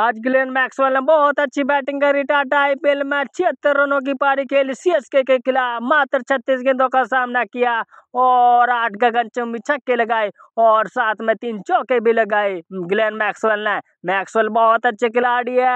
आज Glenn Maxwell ने बहुत अच्छी बैटिंग करी टाटा आईपीएल में छिहत्तर रनों की पारी खेली सीएसके के खिलाफ मात्र छत्तीस गेंदों का सामना किया और आठ गगन चुम्बी छक्के लगाए और साथ में तीन चौके भी लगाए ग्लेन मैक्सवेल ने मैक्सवेल बहुत अच्छे खिलाड़ी है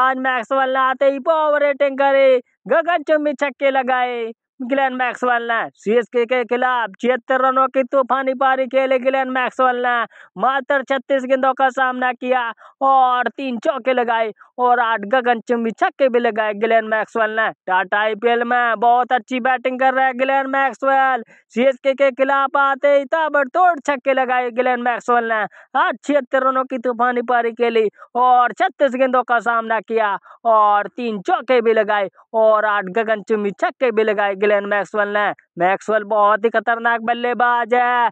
आज मैक्सवेल ने आते ही पावर रेटिंग करी गगन चुम्बी छक्के लगाए ग्लैन मैक्सवेल ने सीएसके के खिलाफ छिहत्तर रनों की तूफानी पारी खेले ग्लैन मैक्सवेल ने मात्र छत्तीस गेंदों का सामना किया और तीन चौके लगाए और आठ गगन चुम्बी छक्के भी लगाए ग्लैन मैक्सवेल ने टाटा आईपीएल में बहुत अच्छी बैटिंग कर रहे हैं ग्लैन मैक्सवेल सीएसके के खिलाफ आते ही ताबड़तोड़ छक्के लगाए ग्लैन मैक्सवेल ने आज छिहत्तर रनों की तूफानी पारी खेली और छत्तीस गेंदों का सामना किया और तीन चौके भी लगाए और आठ गगन चुम्बी छक्के भी लगाए ग्लेन मैक्सवेल ने मैक्सवेल बहुत ही खतरनाक बल्लेबाज है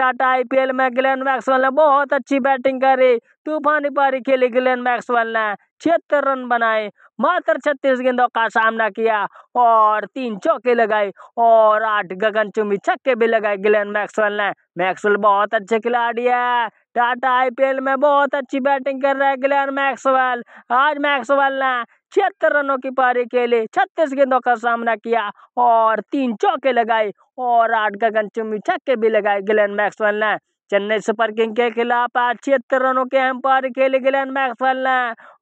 टाटा आईपीएल में ग्लेन मैक्सवेल ने बहुत अच्छी बैटिंग करी तूफानी पारी खेली ग्लेन मैक्सवेल ने छिहत्तर रन बनाए मात्र छत्तीस गेंदों का सामना किया और तीन चौके लगाए और आठ गगन गगनचुंबी छक्के भी लगाए ग्लेन मैक्सवेल ने मैक्सवेल बहुत अच्छे खिलाड़ी है टाटा आईपीएल में बहुत अच्छी बैटिंग कर रहा है ग्लेन मैक्सवेल आज मैक्सवेल ने छिहत्तर रनों की पारी खेले छत्तीस गेंदों का सामना किया और तीन चौके लगाए और आठ गगन चुम्बी छक्के भी लगाए ग्लेन मैक्सवेल ने चेन्नई सुपर किंग के खिलाफ आज छिहत्तर रनों के अहम पारी खेले गिलेन मैक्सवेल ने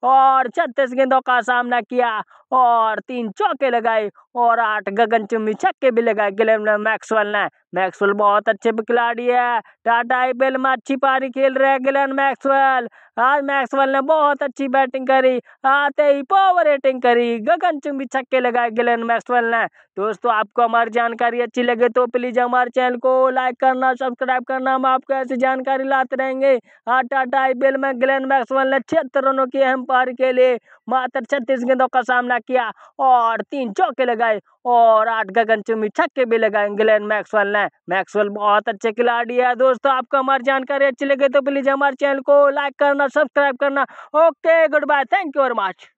और छत्तीस गेंदों का सामना किया और तीन चौके लगाए और आठ गगन चुम्बी छक्के भी लगाए ग्लेमन मैक्सवेल ने मैक्सवेल बहुत अच्छे खिलाड़ी है टाटा आई पी एल में अच्छी पारी खेल रहे हैं गिलेन मैक्सवेल आज मैक्सवेल ने बहुत अच्छी बैटिंग करी आते ही पावर रेटिंग करी गगन चुम्बी छक्के लगाए गिलेन मैक्सवेल ने दोस्तों आपको हमारी जानकारी अच्छी लगे तो प्लीज़ हमारे चैनल को लाइक करना सब्सक्राइब करना हम आपको ऐसी जानकारी लाते रहेंगे आज टाटा आई पी एल में ग्लेन मैक्सवेल ने छिहत्तर रनों की अहम पारी के लिए मात्र छत्तीस गेंदों का सामना किया और तीन चौके लगाए और आठ गगन में छक्के भी लगाए ग्लेन मैक्सवेल ने मैक्सवेल बहुत अच्छे खिलाड़ी है दोस्तों आपको हमारी जानकारी अच्छी लगे तो प्लीज़ हमारे चैनल को लाइक करना सब्सक्राइब करना okay good bye thank you very much